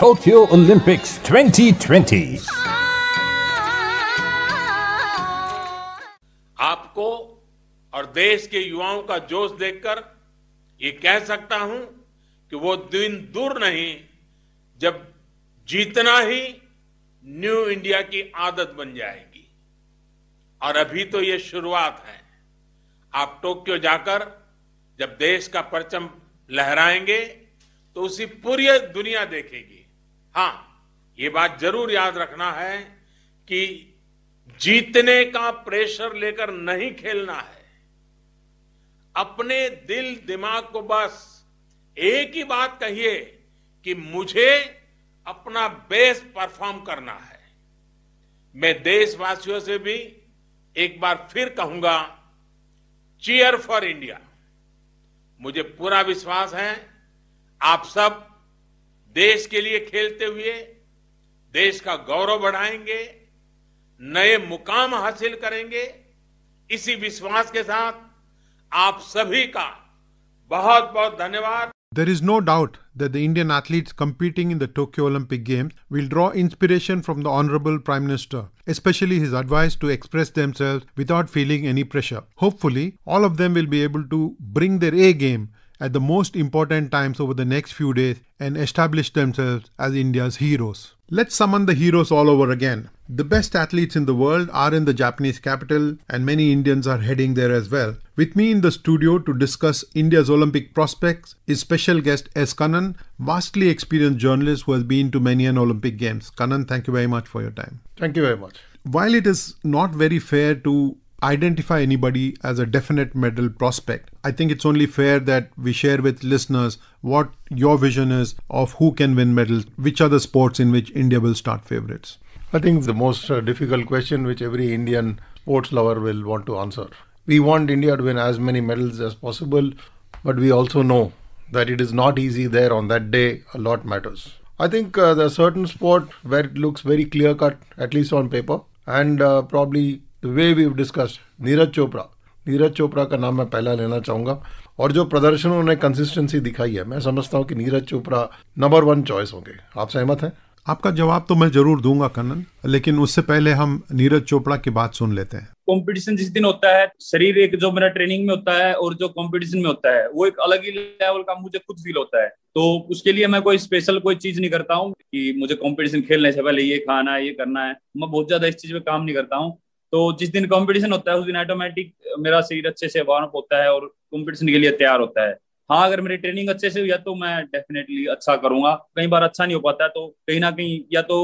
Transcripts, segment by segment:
Tokyo Olympics 2020 आपको और देश के युवाओं का जोश देखकर ये कह सकता हूं कि वो दिन दूर नहीं जब जीतना ही न्यू इंडिया की आदत बन जाएगी और अभी तो ये शुरुआत है आप टोक्यो जाकर जब देश का परचम लहराएंगे तो उसी पूरी दुनिया देखेगी हां ये बात जरूर याद रखना है कि जीतने का प्रेशर लेकर नहीं खेलना है अपने दिल दिमाग को बस एक ही बात कहिए कि मुझे अपना बेस्ट परफॉर्म करना है मैं देशवासियों से भी एक बार फिर कहूंगा चीयर फॉर इंडिया मुझे पूरा विश्वास है आप सब देश के लिए खेलते हुए देश का गौरव बढ़ाएंगे नए मुकाम हासिल करेंगे इसी विश्वास के साथ आप सभी का बहुत बहुत धन्यवाद There is no doubt that the Indian athletes competing in the Tokyo Olympic Games will draw inspiration from the Honorable Prime Minister, especially his advice to express themselves without feeling any pressure. Hopefully, all of them will be able to bring their A game at the most important times over the next few days and establish themselves as India's heroes. Let's summon the heroes all over again. The best athletes in the world are in the Japanese capital, and many Indians are heading there as well. With me in the studio to discuss India's Olympic prospects is special guest S. Kanan, vastly experienced journalist who has been to many an Olympic Games. Kanan, thank you very much for your time. Thank you very much. While it is not very fair to identify anybody as a definite medal prospect. I think it's only fair that we share with listeners what your vision is of who can win medals, which are the sports in which India will start favorites. I think the most uh, difficult question which every Indian sports lover will want to answer. We want India to win as many medals as possible, but we also know that it is not easy there on that day. A lot matters. I think uh, there's a certain sport where it looks very clear cut, at least on paper, and uh, probably the way we discuss Neeraj Chopra Neeraj Chopra का नाम मैं पहला लेना चाहूंगा और जो प्रदर्शन उन्होंने कंसिस्टेंसी दिखाई है मैं समझता हूँ कि Neeraj Chopra number one choice होंगे आप सहमत हैं आपका जवाब तो मैं जरूर दूंगा कनन लेकिन उससे पहले हम नीरज चोपड़ा की बात सुन लेते हैं कंपटीशन जिस दिन होता है शरीर एक जो मेरा ट्रेनिंग में होता है और जो कंपटीशन में होता है वो एक अलग ही लेवल का मुझे खुद फील होता है तो उसके लिए मैं कोई स्पेशल कोई चीज नहीं करता हूँ कि मुझे कंपटीशन खेलने से पहले ये खाना है ये करना है मैं बहुत ज्यादा इस चीज में काम नहीं करता हूँ तो जिस दिन कंपटीशन होता है उस दिन ऑटोमेटिक मेरा शरीर अच्छे से वार्म होता है और कंपटीशन के लिए तैयार होता है हाँ अगर मेरी ट्रेनिंग अच्छे से हुई है तो मैं डेफिनेटली अच्छा करूंगा कई बार अच्छा नहीं हो पाता है तो कहीं ना कहीं या तो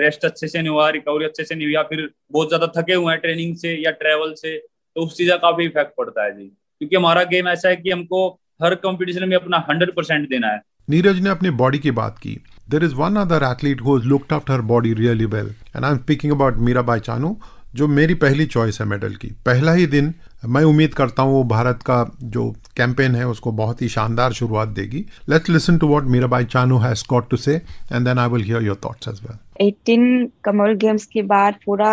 रेस्ट अच्छे से नहीं हुआ रिकवरी अच्छे से नहीं हुई या फिर बहुत ज्यादा थके हुए हैं ट्रेनिंग से या ट्रेवल से तो उस चीज का काफी इफेक्ट पड़ता है जी क्योंकि हमारा गेम ऐसा है कि हमको हर कॉम्पिटिशन में अपना हंड्रेड देना है नीरज ने अपने बॉडी की बात की there is one other athlete who looked after body really well and I am speaking about Mirabai Chanu जो मेरी पहली चॉइस है मेडल की पहला ही दिन मैं उम्मीद करता हूँ वो भारत का जो कैंपेन है उसको बहुत ही शानदार शुरुआत देगी let's listen to what Mirabai Chanu has got to say and then I will hear your thoughts as well 18 Commonwealth Games के बाद पूरा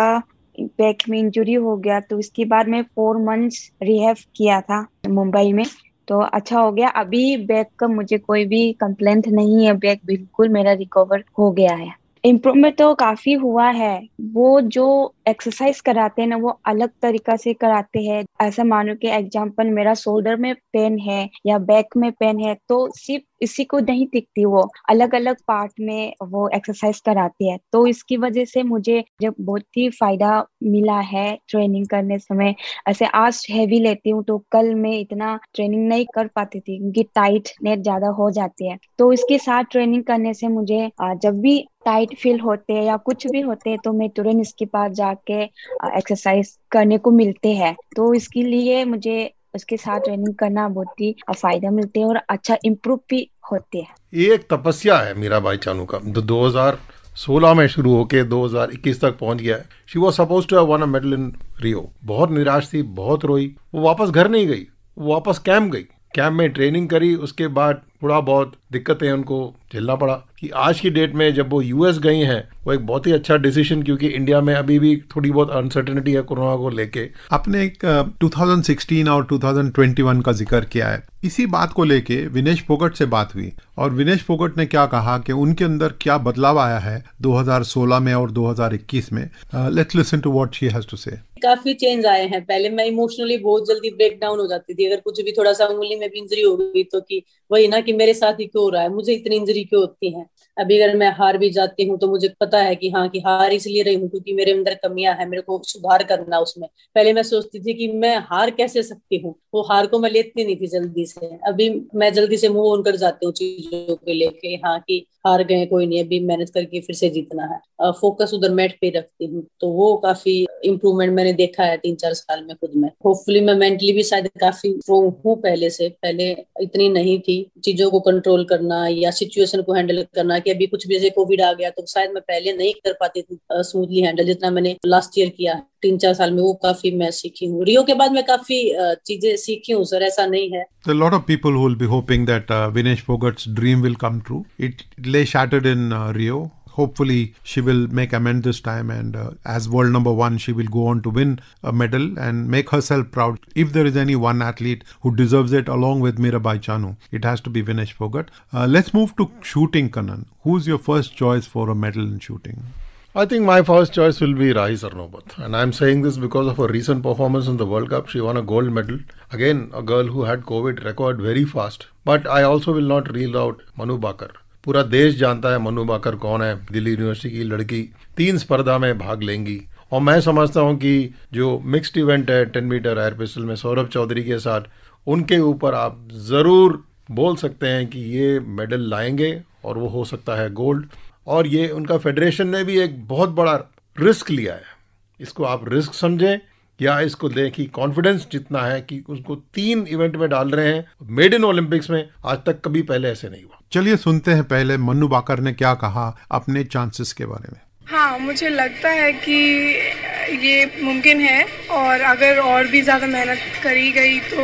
बैक में इंजरी हो गया तो इसके बाद मैं फोर मंथ्स रिहैव किया था मुंबई में तो अच्छा हो गया अभी बैक का मुझे कोई भी कंप्लेंट नहीं है बैक बिल्कुल मेरा रिकवर हो गया है इम्प्रूवमेंट तो काफी हुआ है वो जो एक्सरसाइज कराते हैं ना वो अलग तरीका से कराते हैं ऐसा मानो कि एग्जांपल मेरा शोल्डर में पेन है या बैक में पेन है तो सिर्फ इसी को नहीं दिखती वो अलग अलग पार्ट में वो एक्सरसाइज कराती है तो इसकी वजह से मुझे जब बहुत ही फायदा मिला है ट्रेनिंग करने समय ऐसे आज हैवी लेती हूँ तो कल मैं इतना ट्रेनिंग नहीं कर पाती थी क्योंकि टाइट नेट ज्यादा हो जाती है तो इसके साथ ट्रेनिंग करने से मुझे जब भी टाइट फील होते हैं या कुछ भी होते हैं तो मैं तुरंत इसके पास जाके एक्सरसाइज करने को मिलते हैं तो इसके लिए मुझे उसके साथ ट्रेनिंग करना बहुत ही फायदा मिलते हैं और अच्छा इम्प्रूव भी होते हैं ये एक तपस्या है मीरा भाई चानू का दो हजार सोलह में शुरू होके 2021 तक पहुंच गया she was suppose to won a medal in Rio बहुत निराश थी बहुत रोई वो वापस घर नहीं गई वो वापस कैंप गई कैंप में ट्रेनिंग करी उसके बाद थोड़ा बहुत दिक्कतें उनको झेलना पड़ा कि आज की डेट में जब वो यूएस गई हैं वो एक बहुत ही अच्छा डिसीजन क्योंकि इंडिया में अभी भी थोड़ी बहुत अनसर्टेनिटी है कोरोना को लेके आपने एक 2016 और 2021 का जिक्र किया है इसी बात को लेके विनेश फोगट से बात हुई और विनेश फोगट ने क्या कहा कि उनके अंदर क्या बदलाव आया है 2016 में और 2021 में let's listen to what she has to say काफी चेंज आए हैं पहले मैं इमोशनली बहुत जल्दी ब्रेक डाउन हो जाती थी अगर कुछ भी थोड़ा सा उंगली में भी इंजरी हो गई तो कि वही ना कि मेरे साथ ही क्यों हो रहा है मुझे इतनी इंजरी क्यों होती है अभी अगर मैं हार भी जाती हूँ तो मुझे पता है कि हाँ कि हार इसलिए रही हूँ क्योंकि मेरे अंदर कमियां हैं मेरे को सुधार करना उसमें पहले मैं सोचती थी कि मैं हार कैसे सकती हूँ वो हार को मैं लेती नहीं थी जल्दी से अभी मैं जल्दी से मूव ऑन कर जाती हूँ चीजों को लेके हाँ कि हार गए कोई नहीं अभी मेहनत करके फिर से जीतना है फोकस उधर मैट पे रखती हूँ तो वो काफी इम्प्रूवमेंट मैंने मैंने देखा है तीन चार साल में खुद में होपफुली मैं मेंटली भी शायद काफी स्ट्रोंग हूँ पहले से पहले इतनी नहीं थी चीजों को कंट्रोल करना या सिचुएशन को हैंडल करना कि अभी कुछ भी जैसे कोविड आ गया तो शायद मैं पहले नहीं कर पाती थी स्मूथली हैंडल जितना मैंने लास्ट ईयर किया तीन चार साल में वो काफी मैं सीखी हूँ रियो के बाद मैं काफी चीजें सीखी हूँ सर ऐसा नहीं है The lot of people who will be hoping that uh, Vinesh Phogat's dream will come true. It lay shattered in uh, Rio. hopefully she will make amend this time and uh, as world number 1 she will go on to win a medal and make herself proud if there is any one athlete who deserves it along with Mirabai Chanu it has to be Vinesh Fogat. uh, let's move to shooting Kanan who's your first choice for a medal in shooting I think my first choice will be Rahi Sarnobat. And I'm saying this because of her recent performance in the World Cup. She won a gold medal. Again, a girl who had COVID recovered very fast. But I also will not reel out Manu Bakar. पूरा देश जानता है मनु बाकर कौन है Delhi university की लड़की तीन स्पर्धा में भाग लेंगी और मैं समझता हूँ कि जो मिक्स्ड इवेंट है टेन मीटर एयर पिस्टल में सौरभ चौधरी के साथ उनके ऊपर आप ज़रूर बोल सकते हैं कि ये मेडल लाएंगे और वो हो सकता है गोल्ड और ये उनका फेडरेशन ने भी एक बहुत बड़ा रिस्क लिया है इसको आप रिस्क समझें या इसको देखिए कॉन्फिडेंस जितना है कि उसको तीन इवेंट में डाल रहे हैं मेड इन ओलंपिक्स में आज तक कभी पहले ऐसे नहीं हुआ चलिए सुनते हैं पहले मन्नू बाकर ने क्या कहा अपने चांसेस के बारे में हाँ मुझे लगता है कि ये मुमकिन है और अगर और भी ज़्यादा मेहनत करी गई तो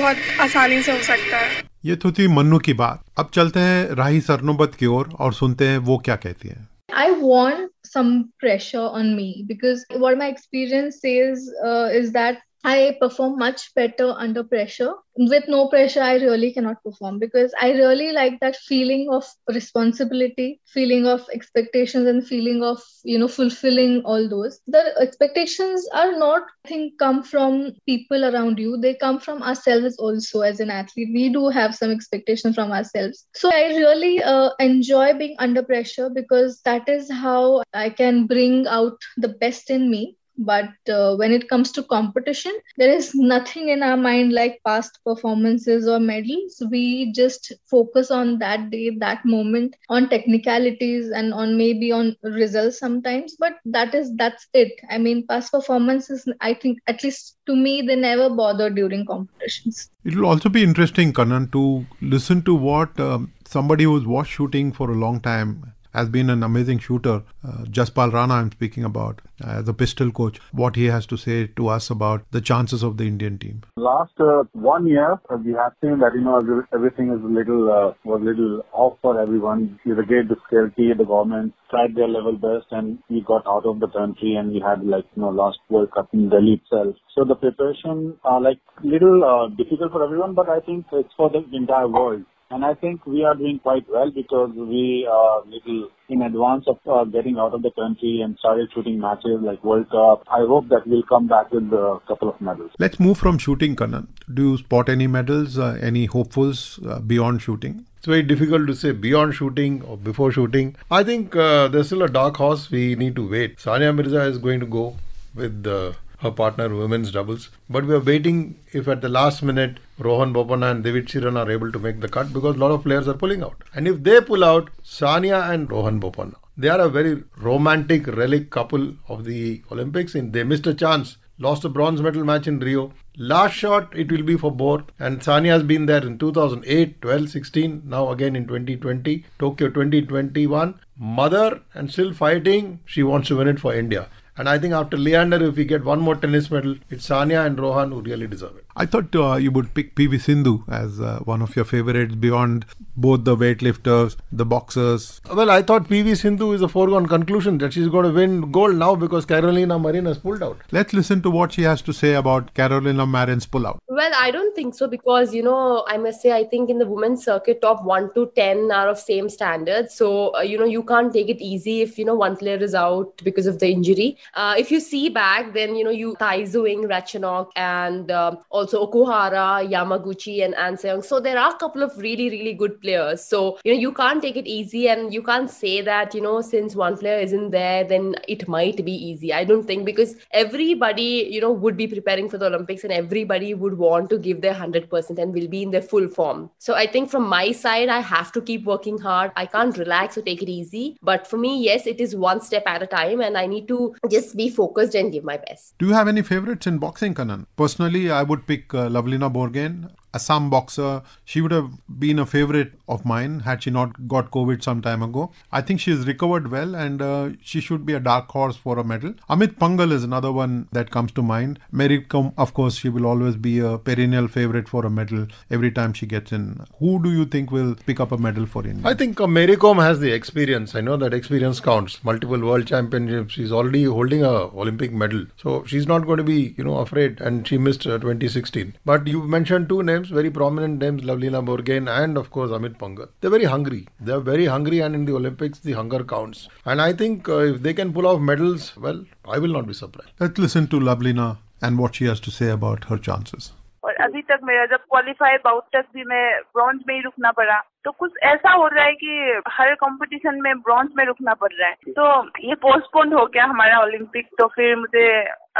बहुत आसानी से हो सकता है ये तो थी मनु की बात अब चलते हैं राही सरनोबत की ओर और, और सुनते हैं वो क्या कहती है I want some pressure on me because what my experience says uh, is that I perform much better under pressure. With no pressure, I really cannot perform because I really like that feeling of responsibility, feeling of expectations, and feeling of, you know, fulfilling all those. The expectations are not, I think, come from people around you. They come from ourselves also as an athlete. We do have some expectations from ourselves. So I really uh, enjoy being under pressure because that is how I can bring out the best in me but uh, when it comes to competition there is nothing in our mind like past performances or medals we just focus on that day that moment on technicalities and on maybe on results sometimes but that is that's it i mean past performances i think at least to me they never bother during competitions it'll also be interesting kanan to listen to what um, somebody who's watched shooting for a long time has been an amazing shooter. Uh, Jaspal Rana, I'm speaking about, as a pistol coach, what he has to say to us about the chances of the Indian team. Last uh, one year, uh, we have seen that you know everything is a little uh, was a little off for everyone. The gate, the security, the government tried their level best, and we got out of the country, and we had like you know last World Cup in Delhi itself. So the preparation are like little uh, difficult for everyone, but I think it's for the entire world. And I think we are doing quite well because we are uh, little in advance of uh, getting out of the country and started shooting matches like World Cup. I hope that we'll come back with a couple of medals. Let's move from shooting, Kanan. Do you spot any medals, uh, any hopefuls uh, beyond shooting? It's very difficult to say beyond shooting or before shooting. I think uh, there's still a dark horse. We need to wait. Sanya Mirza is going to go with the her partner women's doubles. But we are waiting if at the last minute Rohan Bopanna and David Chiran are able to make the cut because a lot of players are pulling out. And if they pull out, Sania and Rohan Bopanna, they are a very romantic relic couple of the Olympics. And they missed a chance, lost a bronze medal match in Rio. Last shot it will be for both. And Sania has been there in 2008, 12, 16, now again in 2020, Tokyo 2021. Mother and still fighting. She wants to win it for India. And I think after Leander, if we get one more tennis medal, it's Sanya and Rohan who really deserve it. I thought uh, you would pick PV Sindhu as uh, one of your favorites beyond both the weightlifters, the boxers. Well, I thought PV Sindhu is a foregone conclusion that she's going to win gold now because Carolina Marin has pulled out. Let's listen to what she has to say about Carolina Marin's pullout. Well, I don't think so because, you know, I must say, I think in the women's circuit, top 1 to 10 are of same standard. So, uh, you know, you can't take it easy if, you know, one player is out because of the injury. Uh, if you see back, then, you know, you Taizuing, Ratchanok, and um, also Okuhara, Yamaguchi, and Anseong. So there are a couple of really, really good players. So, you know, you can't take it easy and you can't say that, you know, since one player isn't there, then it might be easy. I don't think because everybody, you know, would be preparing for the Olympics and everybody would want to give their 100% and will be in their full form. So I think from my side, I have to keep working hard. I can't relax or take it easy. But for me, yes, it is one step at a time and I need to just be focused and give my best. Do you have any favorites in boxing, Kanan? Personally, I would pick pick uh, Lavlina Borgen Assam boxer. She would have been a favorite of mine had she not got COVID some time ago. I think she's recovered well and uh, she should be a dark horse for a medal. Amit Pangal is another one that comes to mind. Mary Kom, of course, she will always be a perennial favorite for a medal every time she gets in. Who do you think will pick up a medal for India? I think uh, Mary Kom has the experience. I know that experience counts. Multiple world championships. She's already holding a Olympic medal. So she's not going to be, you know, afraid and she missed uh, 2016. But you mentioned two names very prominent names, Lavlina Borgain and of course Amit Pangal. They're very hungry. They're very hungry, and in the Olympics, the hunger counts. And I think uh, if they can pull off medals, well, I will not be surprised. Let's listen to Lavlina and what she has to say about her chances. और अभी तक मेरा जब qualify bought तक भी मैं bronze में ही रुकना पड़ा तो कुछ ऐसा हो रहा है कि हर कंपटीशन में ब्रॉन्ज में रुकना पड़ रहा है तो ये पोस्टपोन हो गया हमारा ओलंपिक तो फिर मुझे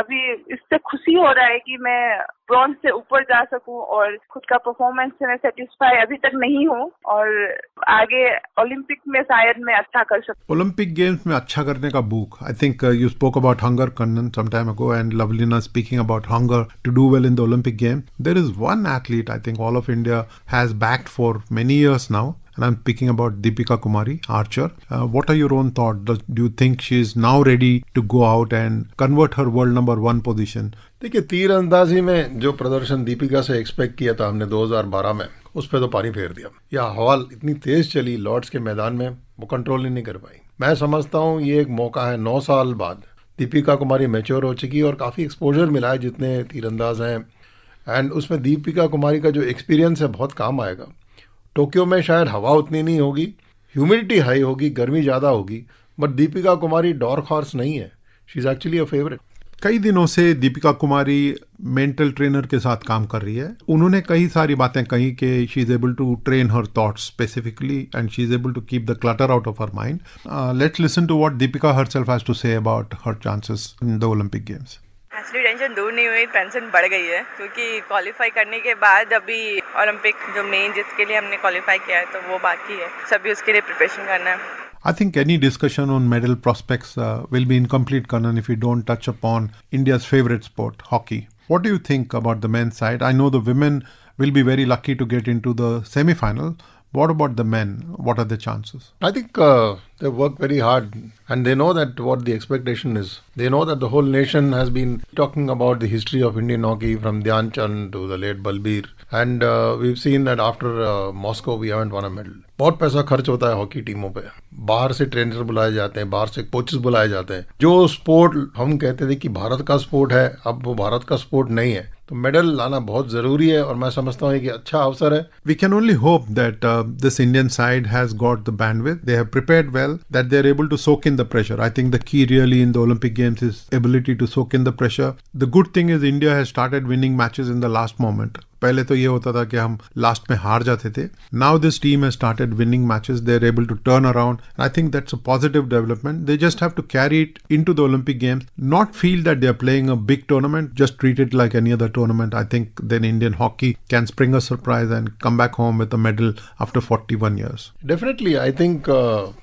अभी इससे खुशी हो रहा है कि मैं ब्रॉन्ज से ऊपर जा सकूं और खुद का परफॉर्मेंस से मैं सेटिस्फाई अभी तक नहीं हूं और आगे ओलंपिक में शायद मैं अच्छा कर सकूं ओलंपिक गेम्स में अच्छा करने का book I think you spoke about hunger can some time ago and Lovlina speaking about hunger to do well in the Olympic game there is one athlete I think all of India has backed for many years now, and I'm speaking about Deepika Kumari, Archer. Uh, what are your own thoughts? Do, do you think she is now ready to go out and convert her world number one position? देखिए तीरंदाजी में जो प्रदर्शन दीपिका से expect किया था हमने 2012 में उस पर तो पानी फेर दिया यह हवाल इतनी तेज चली लॉर्ड्स के मैदान में वो कंट्रोल ही नहीं कर पाई मैं समझता हूँ ये एक मौका है नौ साल बाद दीपिका कुमारी मेच्योर हो चुकी और काफ़ी एक्सपोजर मिला है जितने तीरंदाज हैं एंड उसमें दीपिका कुमारी का जो एक्सपीरियंस है बहुत काम आएगा टोक्यो में शायद हवा उतनी नहीं होगी ह्यूमिडिटी हाई होगी गर्मी ज़्यादा होगी but Deepika Kumari dark horse नहीं है she is actually a favourite कई दिनों से दीपिका कुमारी मेंटल ट्रेनर के साथ काम कर रही है उन्होंने कई सारी बातें कही कि she is able to train her thoughts specifically and she is able to keep the clutter out of her mind let's listen to what Deepika herself has to say about her chances in the Olympic games actually tension दूर नहीं हुई tension बढ़ गई है क्योंकि qualify करने के बाद अभी ओलंपिक जो मेन जिसके लिए हमने क्वालिफाई किया है तो वो बाकी है सभी उसके लिए प्रिपरेशन करना है I think any discussion on medal prospects uh, will be incomplete, Kanan, if we don't touch upon India's favorite sport, hockey. What do you think about the men's side? I know the women will be very lucky to get into the semi final, What about the men? What are the chances? I think uh, they work very hard and they know that what the expectation is. They know that the whole nation has been talking about the history of Indian hockey from Dhyan Chand to the late Balbir. And uh, we've seen that after uh, Moscow, we haven't won a medal. बहुत पैसा खर्च होता है hockey टीमों पे बाहर से trainer बुलाए जाते हैं बाहर से कोचेस बुलाए जाते हैं जो स्पोर्ट हम कहते थे कि भारत का स्पोर्ट है अब वो भारत का स्पोर्ट नहीं है तो मेडल लाना बहुत ज़रूरी है और मैं समझता हूँ कि अच्छा अवसर है we can only hope that this Indian side has got the bandwidth they have prepared well that they are able to soak in the pressure I think the key really in the Olympic games is ability to soak in the pressure the good thing is India has started winning matches in the last moment पहले तो ये होता था कि हम last में हार जाते थे now this team has started winning matches they are able to turn around I think that's a positive development they just have to carry it into the Olympic games not feel that they are playing a big tournament just treat it like any other tournament I think then Indian hockey can spring a surprise and come back home with a medal after 41 one years definitely I think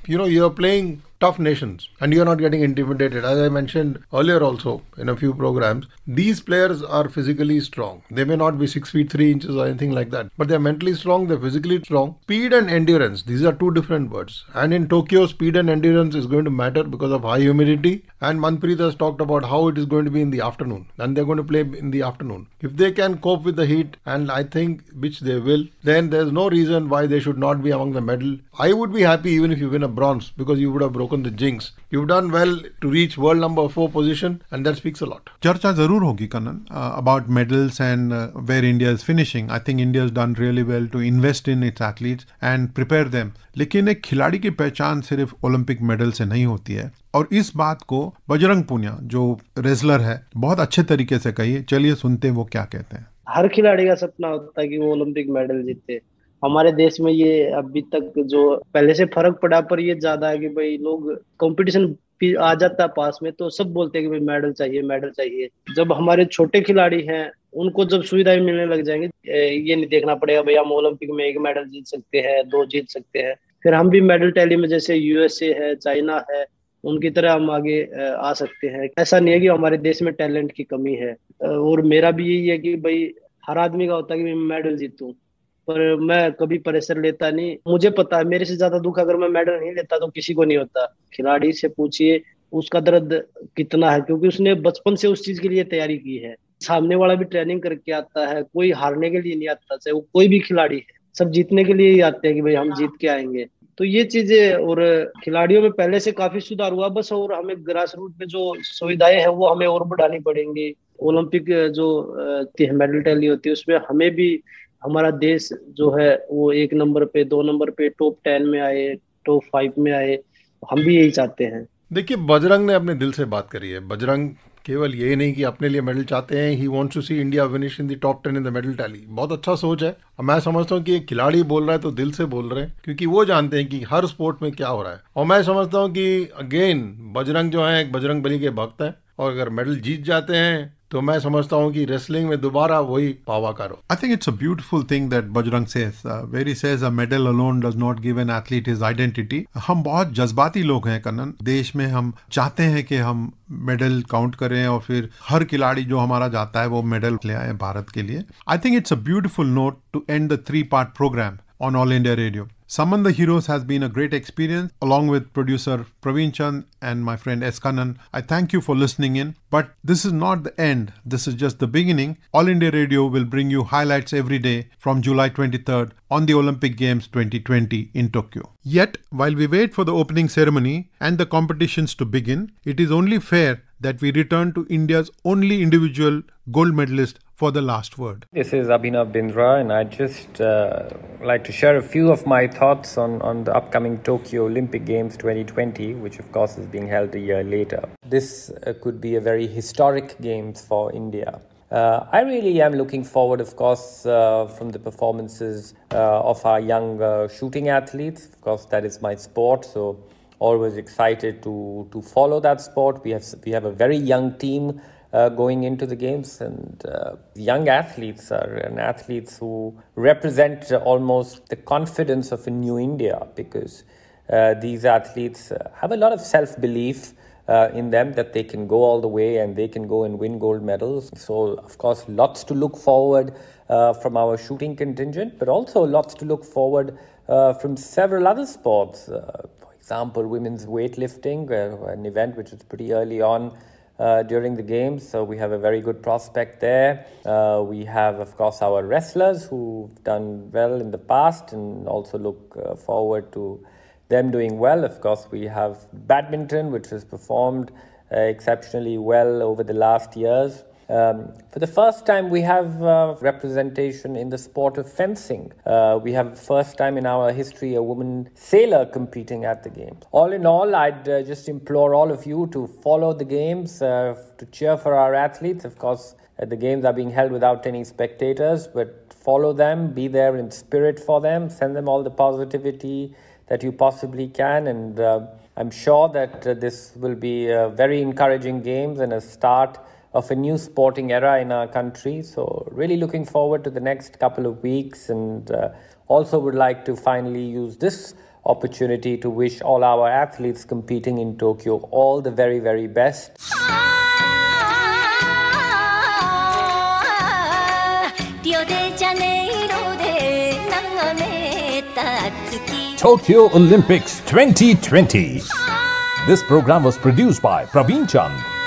you know you are playing tough nations and you're not getting intimidated. As I mentioned earlier also in a few programs, these players are physically strong. They may not be six feet three inches or anything like that, but they're mentally strong, they're physically strong. Speed and endurance, these are two different words. And in Tokyo, speed and endurance is going to matter because of high humidity. And Manpreet has talked about how it is going to be in the afternoon. And they're going to play in the afternoon. If they can cope with the heat, and I think which they will, then there's no reason why they should not be among the medal. I would be happy even if you win a bronze because you would have broken broken the jinx. You've done well to reach world number four position, and that speaks a lot. Charcha zarur hogi, Kanan, about medals and uh, where India is finishing. I think India has done really well to invest in its athletes and prepare them. लेकिन एक खिलाड़ी की पहचान सिर्फ Olympic medal से नहीं होती है और इस बात को बजरंग पुनिया जो रेसलर है बहुत अच्छे तरीके से कही चलिए सुनते हैं वो क्या कहते हैं हर खिलाड़ी का सपना होता है कि वो ओलंपिक मेडल जीते हमारे देश में ये अभी तक जो पहले से फर्क पड़ा पर ये ज्यादा है कि भाई लोग कंपटीशन आ जाता है पास में तो सब बोलते हैं कि भाई मेडल चाहिए मेडल चाहिए जब हमारे छोटे खिलाड़ी हैं उनको जब सुविधाएं मिलने लग जाएंगी ये नहीं देखना पड़ेगा भाई हम ओलंपिक में एक मेडल जीत सकते हैं दो जीत सकते हैं फिर हम भी मेडल टैली में जैसे यूएसए है चाइना है उनकी तरह हम आगे आ सकते हैं ऐसा नहीं है कि हमारे देश में टैलेंट की कमी है और मेरा भी यही है कि भाई हर आदमी का होता है कि मैं मेडल जीतूं पर मैं कभी प्रेशर लेता नहीं मुझे पता है मेरे से ज्यादा दुख अगर मैं मेडल नहीं लेता तो किसी को नहीं होता खिलाड़ी से पूछिए उसका दर्द कितना है क्योंकि उसने बचपन से उस चीज के लिए तैयारी की है सामने वाला भी ट्रेनिंग करके आता है कोई हारने के लिए नहीं आता चाहे वो कोई भी खिलाड़ी है सब जीतने के लिए ही आते हैं कि भाई हम जीत के आएंगे तो ये चीजें और खिलाड़ियों में पहले से काफी सुधार हुआ बस और हमें ग्रास रूट में जो सुविधाएं हैं वो हमें और बढ़ानी पड़ेंगी ओलंपिक जो मेडल टैली होती है उसमें हमें भी हमारा देश जो है वो एक नंबर पे दो नंबर पे टॉप टेन में आए टॉप फाइव में आए हम भी यही चाहते हैं देखिए बजरंग ने अपने दिल से बात करी है बजरंग केवल ये नहीं कि अपने लिए मेडल चाहते हैं he wants to see India finish in the top ten in the medal tally बहुत अच्छा सोच है मैं समझता हूँ कि एक खिलाड़ी बोल रहा है तो दिल से बोल रहे हैं क्योंकि वो जानते हैं कि हर स्पोर्ट में क्या हो रहा है और मैं समझता हूँ कि अगेन बजरंग जो है एक बजरंग बली के भक्त हैं और अगर मेडल जीत जाते हैं तो मैं समझता हूँ कि रेसलिंग में दोबारा वही पावा करो I think it's a beautiful thing that Bajrang says very says a medal alone does not give an athlete is identity हम बहुत जज्बाती लोग हैं कनन देश में हम चाहते हैं कि हम मेडल काउंट करें और फिर हर खिलाड़ी जो हमारा जाता है वो मेडल ले आए भारत के लिए I think it's a beautiful note to end the three part programme on All India Radio Summon the Heroes has been a great experience along with producer Praveen Chand and my friend Eskanan. I thank you for listening in. But this is not the end, this is just the beginning. All India Radio will bring you highlights every day from July 23rd on the Olympic Games 2020 in Tokyo. Yet, while we wait for the opening ceremony and the competitions to begin, it is only fair that we return to India's only individual gold medalist for the last word. This is Abhinav Bindra, and I just uh, like to share a few of my thoughts on, on the upcoming Tokyo Olympic Games 2020, which of course is being held a year later. This uh, could be a very historic Games for India. Uh, I really am looking forward, of course, uh, from the performances uh, of our young shooting athletes. Of course, that is my sport, so always excited to to follow that sport. We have we have a very young team uh, going into the games. And uh, young athletes are and athletes who represent almost the confidence of a new India because uh, these athletes uh, have a lot of self belief. Uh, in them that they can go all the way and they can go and win gold medals so of course lots to look forward from our shooting contingent but also lots to look forward from several other sports For example, women's weightlifting, uh, an event which is pretty early on uh, during the games. So we have a very good prospect there. Uh, we have, of course, our wrestlers who've done well in the past and also look uh, forward to them doing well. Of course, we have badminton, which has performed uh, exceptionally well over the last years. Um, for the first time, we have uh, representation in the sport of fencing. Uh, we have first time in our history a woman sailor competing at the games. All in all, I'd uh, just implore all of you to follow the games, uh, to cheer for our athletes. Of course, uh, the games are being held without any spectators, but follow them, be there in spirit for them, send them all the positivity that you possibly can and. Uh, I'm sure that uh, this will be uh, very encouraging games and a start of a new sporting era in our country. So, really looking forward to the next couple of weeks, and uh, also would like to finally use this opportunity to wish all our athletes competing in Tokyo all the very, very best. Tokyo Olympics 2020. This program was produced by Praveen Chand.